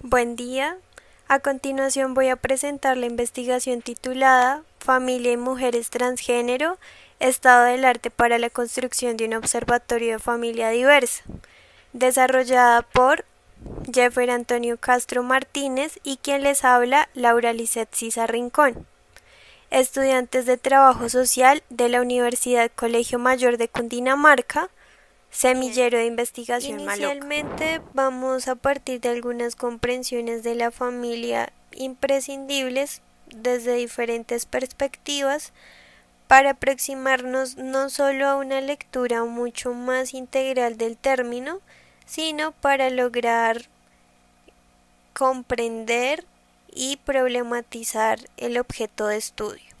Buen día. A continuación voy a presentar la investigación titulada Familia y Mujeres Transgénero, Estado del Arte para la Construcción de un Observatorio de Familia Diversa, desarrollada por Jeffrey Antonio Castro Martínez y quien les habla, Laura Lizet Cisa Rincón, estudiantes de Trabajo Social de la Universidad Colegio Mayor de Cundinamarca, Semillero de investigación Inicialmente vamos a partir de algunas comprensiones de la familia imprescindibles desde diferentes perspectivas para aproximarnos no solo a una lectura mucho más integral del término, sino para lograr comprender y problematizar el objeto de estudio.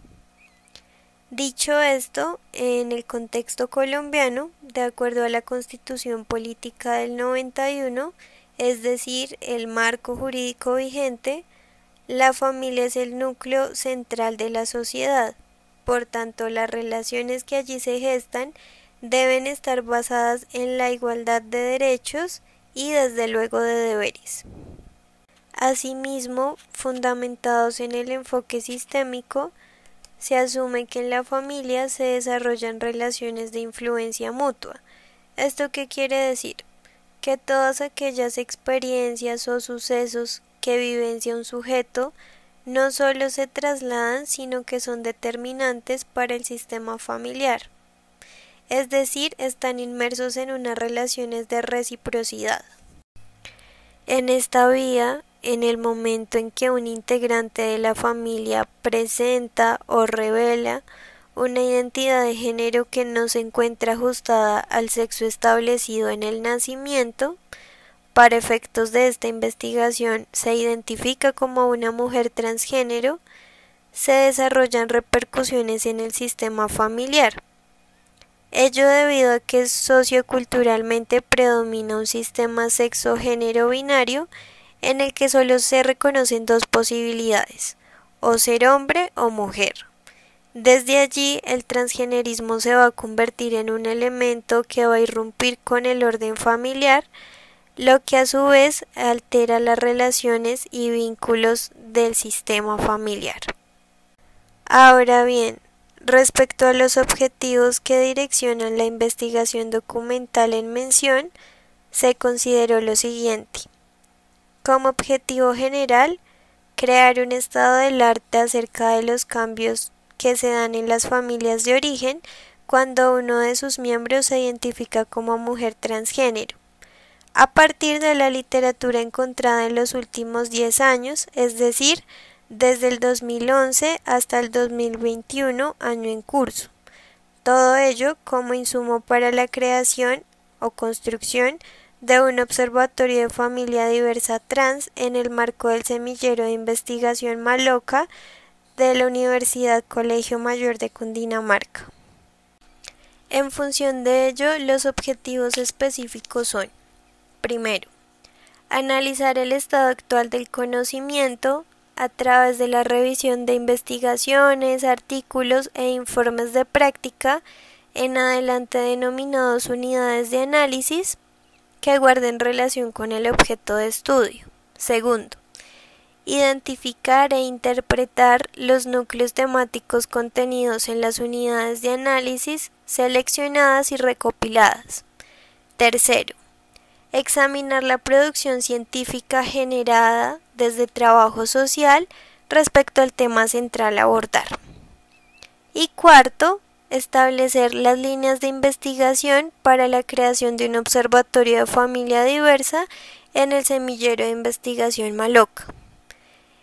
Dicho esto, en el contexto colombiano, de acuerdo a la Constitución Política del 91, es decir, el marco jurídico vigente, la familia es el núcleo central de la sociedad. Por tanto, las relaciones que allí se gestan deben estar basadas en la igualdad de derechos y desde luego de deberes. Asimismo, fundamentados en el enfoque sistémico, se asume que en la familia se desarrollan relaciones de influencia mutua. ¿Esto qué quiere decir? Que todas aquellas experiencias o sucesos que vivencia un sujeto no solo se trasladan, sino que son determinantes para el sistema familiar. Es decir, están inmersos en unas relaciones de reciprocidad. En esta vía, en el momento en que un integrante de la familia presenta o revela una identidad de género que no se encuentra ajustada al sexo establecido en el nacimiento, para efectos de esta investigación se identifica como una mujer transgénero, se desarrollan repercusiones en el sistema familiar. Ello debido a que socioculturalmente predomina un sistema sexo-género binario en el que solo se reconocen dos posibilidades, o ser hombre o mujer. Desde allí, el transgenerismo se va a convertir en un elemento que va a irrumpir con el orden familiar, lo que a su vez altera las relaciones y vínculos del sistema familiar. Ahora bien, respecto a los objetivos que direccionan la investigación documental en mención, se consideró lo siguiente. Como objetivo general, crear un estado del arte acerca de los cambios que se dan en las familias de origen cuando uno de sus miembros se identifica como mujer transgénero. A partir de la literatura encontrada en los últimos 10 años, es decir, desde el 2011 hasta el 2021, año en curso. Todo ello como insumo para la creación o construcción de un observatorio de familia diversa trans en el marco del semillero de investigación Maloca de la Universidad Colegio Mayor de Cundinamarca. En función de ello, los objetivos específicos son primero, analizar el estado actual del conocimiento a través de la revisión de investigaciones, artículos e informes de práctica en adelante denominados unidades de análisis que guarden relación con el objeto de estudio. Segundo, identificar e interpretar los núcleos temáticos contenidos en las unidades de análisis seleccionadas y recopiladas. Tercero, examinar la producción científica generada desde trabajo social respecto al tema central a abordar. Y cuarto, establecer las líneas de investigación para la creación de un observatorio de familia diversa en el semillero de investigación Maloca.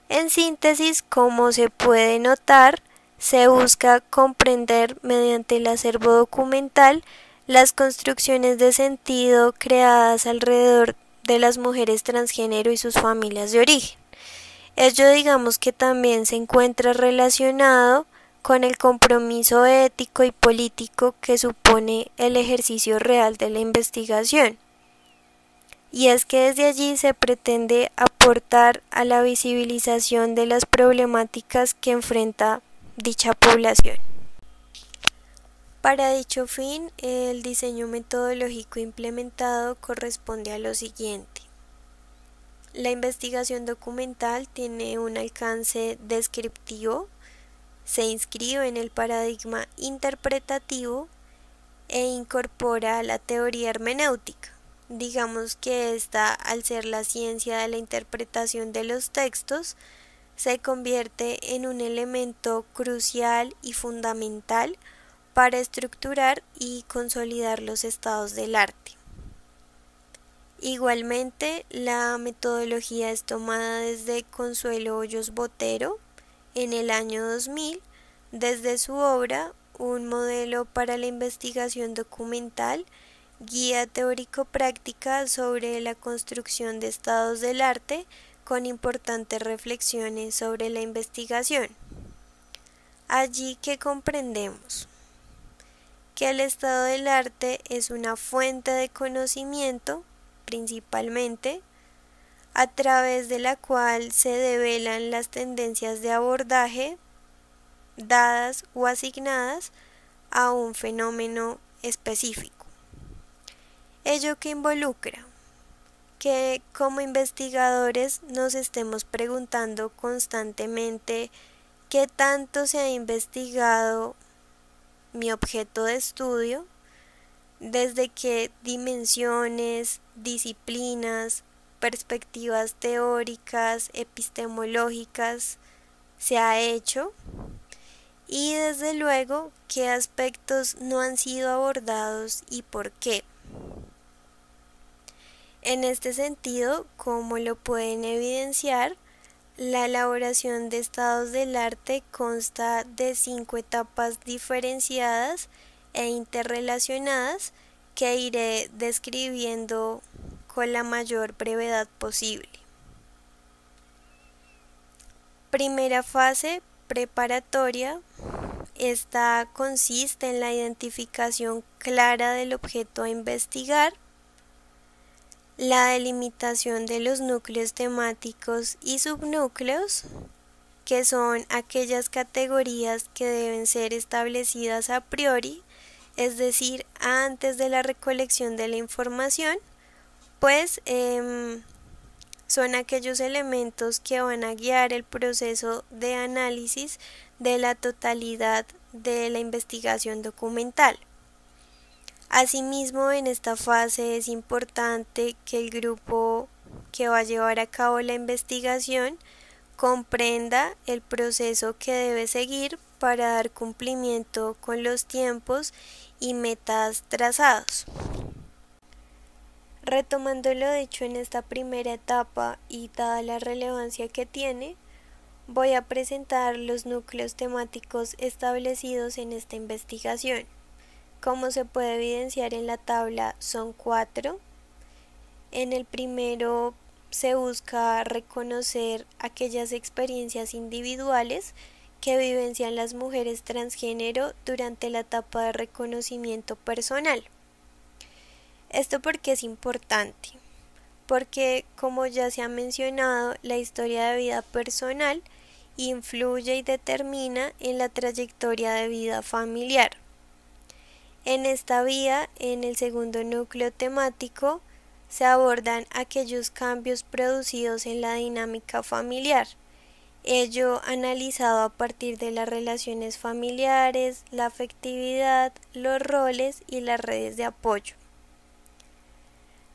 En síntesis, como se puede notar, se busca comprender mediante el acervo documental las construcciones de sentido creadas alrededor de las mujeres transgénero y sus familias de origen. Ello digamos que también se encuentra relacionado con el compromiso ético y político que supone el ejercicio real de la investigación. Y es que desde allí se pretende aportar a la visibilización de las problemáticas que enfrenta dicha población. Para dicho fin, el diseño metodológico implementado corresponde a lo siguiente. La investigación documental tiene un alcance descriptivo, se inscribe en el paradigma interpretativo e incorpora la teoría hermenéutica. Digamos que esta, al ser la ciencia de la interpretación de los textos, se convierte en un elemento crucial y fundamental para estructurar y consolidar los estados del arte. Igualmente, la metodología es tomada desde Consuelo Hoyos Botero, en el año 2000 desde su obra Un modelo para la investigación documental, guía teórico-práctica sobre la construcción de estados del arte con importantes reflexiones sobre la investigación. Allí que comprendemos que el estado del arte es una fuente de conocimiento, principalmente a través de la cual se develan las tendencias de abordaje dadas o asignadas a un fenómeno específico. Ello que involucra que como investigadores nos estemos preguntando constantemente qué tanto se ha investigado mi objeto de estudio, desde qué dimensiones, disciplinas, perspectivas teóricas, epistemológicas, se ha hecho y desde luego qué aspectos no han sido abordados y por qué. En este sentido, como lo pueden evidenciar, la elaboración de estados del arte consta de cinco etapas diferenciadas e interrelacionadas que iré describiendo con la mayor brevedad posible. Primera fase preparatoria. Esta consiste en la identificación clara del objeto a investigar, la delimitación de los núcleos temáticos y subnúcleos, que son aquellas categorías que deben ser establecidas a priori, es decir, antes de la recolección de la información, pues em, son aquellos elementos que van a guiar el proceso de análisis de la totalidad de la investigación documental. Asimismo, en esta fase es importante que el grupo que va a llevar a cabo la investigación comprenda el proceso que debe seguir para dar cumplimiento con los tiempos y metas trazados. Retomando lo dicho en esta primera etapa y dada la relevancia que tiene, voy a presentar los núcleos temáticos establecidos en esta investigación. Como se puede evidenciar en la tabla, son cuatro. En el primero se busca reconocer aquellas experiencias individuales que vivencian las mujeres transgénero durante la etapa de reconocimiento personal. Esto porque es importante, porque como ya se ha mencionado, la historia de vida personal influye y determina en la trayectoria de vida familiar. En esta vía, en el segundo núcleo temático, se abordan aquellos cambios producidos en la dinámica familiar, ello analizado a partir de las relaciones familiares, la afectividad, los roles y las redes de apoyo.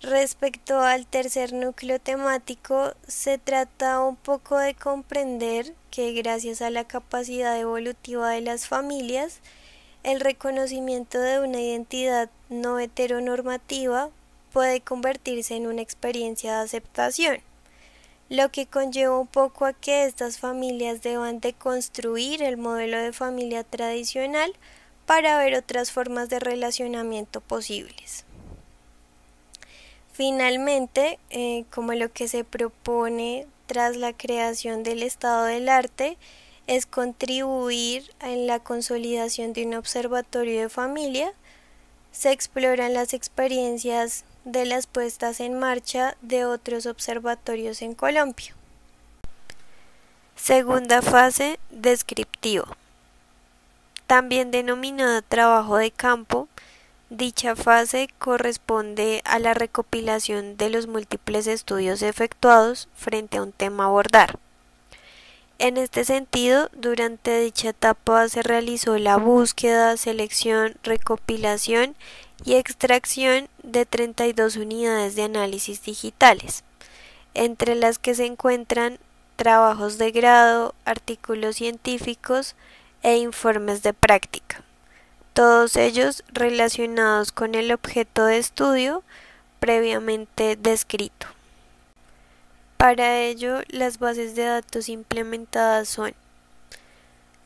Respecto al tercer núcleo temático, se trata un poco de comprender que gracias a la capacidad evolutiva de las familias, el reconocimiento de una identidad no heteronormativa puede convertirse en una experiencia de aceptación, lo que conlleva un poco a que estas familias deban de construir el modelo de familia tradicional para ver otras formas de relacionamiento posibles. Finalmente, eh, como lo que se propone tras la creación del estado del arte es contribuir en la consolidación de un observatorio de familia, se exploran las experiencias de las puestas en marcha de otros observatorios en Colombia. Segunda fase, descriptivo. También denominado trabajo de campo, Dicha fase corresponde a la recopilación de los múltiples estudios efectuados frente a un tema a abordar. En este sentido, durante dicha etapa se realizó la búsqueda, selección, recopilación y extracción de 32 unidades de análisis digitales, entre las que se encuentran trabajos de grado, artículos científicos e informes de práctica todos ellos relacionados con el objeto de estudio previamente descrito. Para ello, las bases de datos implementadas son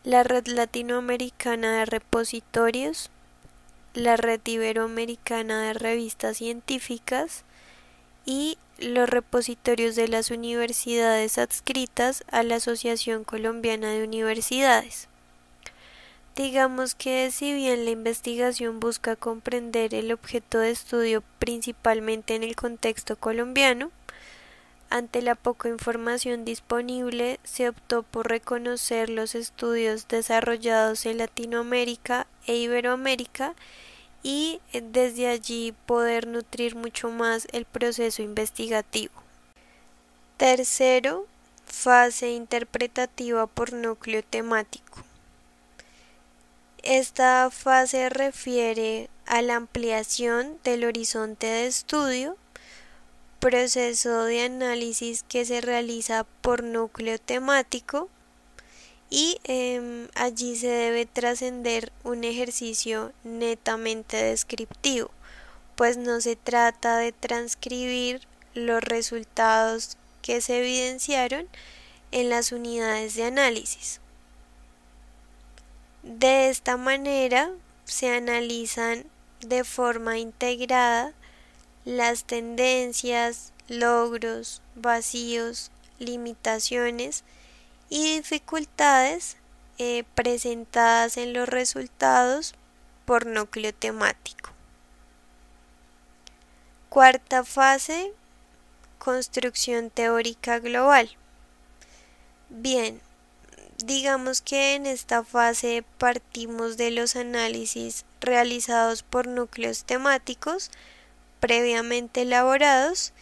la Red Latinoamericana de Repositorios, la Red Iberoamericana de Revistas Científicas y los repositorios de las universidades adscritas a la Asociación Colombiana de Universidades. Digamos que si bien la investigación busca comprender el objeto de estudio principalmente en el contexto colombiano, ante la poca información disponible se optó por reconocer los estudios desarrollados en Latinoamérica e Iberoamérica y eh, desde allí poder nutrir mucho más el proceso investigativo. Tercero, fase interpretativa por núcleo temático. Esta fase refiere a la ampliación del horizonte de estudio, proceso de análisis que se realiza por núcleo temático y em, allí se debe trascender un ejercicio netamente descriptivo, pues no se trata de transcribir los resultados que se evidenciaron en las unidades de análisis. De esta manera se analizan de forma integrada las tendencias, logros, vacíos, limitaciones y dificultades eh, presentadas en los resultados por núcleo temático. Cuarta fase, construcción teórica global. Bien, Digamos que en esta fase partimos de los análisis realizados por núcleos temáticos previamente elaborados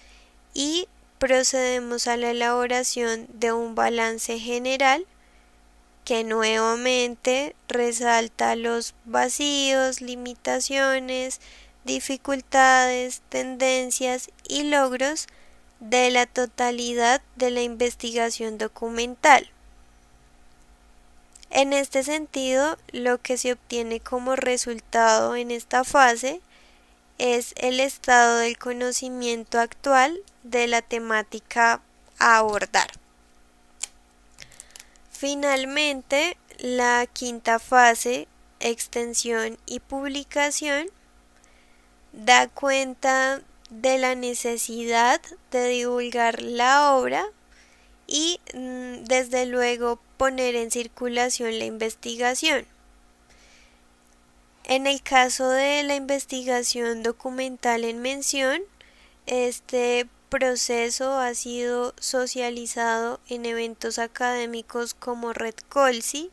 y procedemos a la elaboración de un balance general que nuevamente resalta los vacíos, limitaciones, dificultades, tendencias y logros de la totalidad de la investigación documental. En este sentido, lo que se obtiene como resultado en esta fase es el estado del conocimiento actual de la temática a abordar. Finalmente, la quinta fase, extensión y publicación, da cuenta de la necesidad de divulgar la obra y mm, desde luego poner en circulación la investigación. En el caso de la investigación documental en mención, este proceso ha sido socializado en eventos académicos como Red Colsi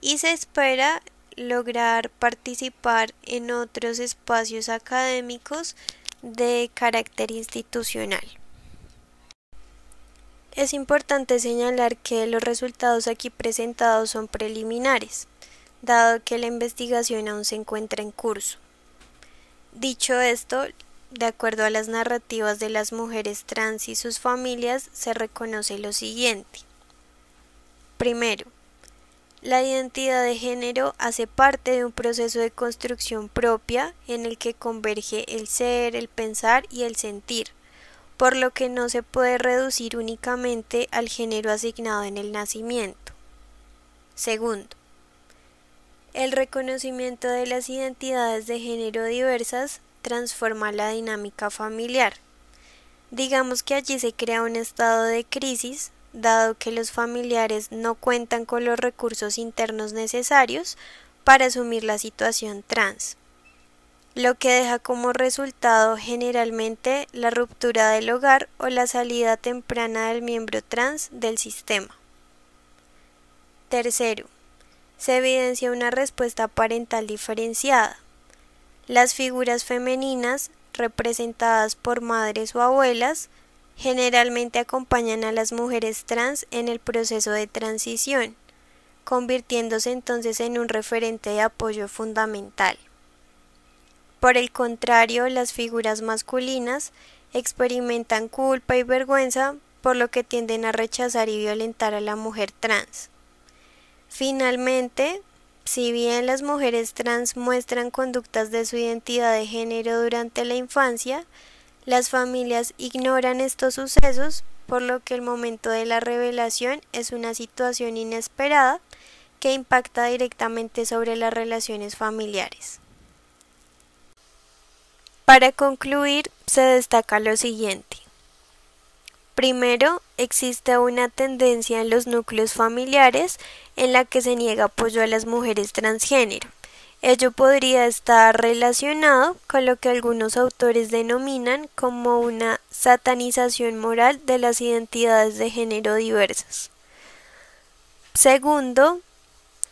y se espera lograr participar en otros espacios académicos de carácter institucional. Es importante señalar que los resultados aquí presentados son preliminares, dado que la investigación aún se encuentra en curso. Dicho esto, de acuerdo a las narrativas de las mujeres trans y sus familias, se reconoce lo siguiente. Primero, la identidad de género hace parte de un proceso de construcción propia en el que converge el ser, el pensar y el sentir por lo que no se puede reducir únicamente al género asignado en el nacimiento. Segundo, el reconocimiento de las identidades de género diversas transforma la dinámica familiar. Digamos que allí se crea un estado de crisis, dado que los familiares no cuentan con los recursos internos necesarios para asumir la situación trans lo que deja como resultado generalmente la ruptura del hogar o la salida temprana del miembro trans del sistema. Tercero, se evidencia una respuesta parental diferenciada. Las figuras femeninas, representadas por madres o abuelas, generalmente acompañan a las mujeres trans en el proceso de transición, convirtiéndose entonces en un referente de apoyo fundamental. Por el contrario, las figuras masculinas experimentan culpa y vergüenza, por lo que tienden a rechazar y violentar a la mujer trans. Finalmente, si bien las mujeres trans muestran conductas de su identidad de género durante la infancia, las familias ignoran estos sucesos, por lo que el momento de la revelación es una situación inesperada que impacta directamente sobre las relaciones familiares. Para concluir, se destaca lo siguiente. Primero, existe una tendencia en los núcleos familiares en la que se niega apoyo a las mujeres transgénero. Ello podría estar relacionado con lo que algunos autores denominan como una satanización moral de las identidades de género diversas. Segundo,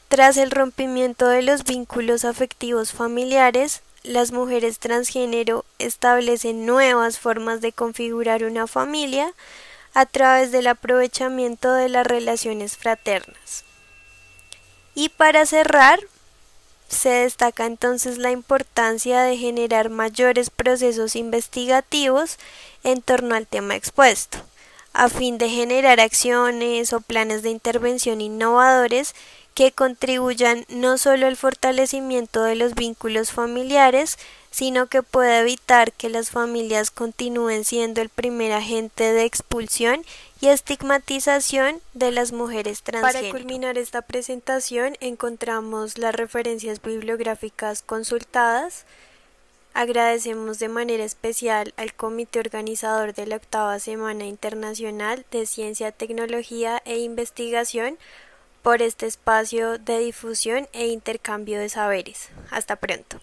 tras el rompimiento de los vínculos afectivos familiares, las mujeres transgénero establecen nuevas formas de configurar una familia a través del aprovechamiento de las relaciones fraternas. Y para cerrar, se destaca entonces la importancia de generar mayores procesos investigativos en torno al tema expuesto, a fin de generar acciones o planes de intervención innovadores que contribuyan no solo al fortalecimiento de los vínculos familiares, sino que pueda evitar que las familias continúen siendo el primer agente de expulsión y estigmatización de las mujeres transgénero. Para culminar esta presentación encontramos las referencias bibliográficas consultadas. Agradecemos de manera especial al comité organizador de la octava Semana Internacional de Ciencia, Tecnología e Investigación por este espacio de difusión e intercambio de saberes. Hasta pronto.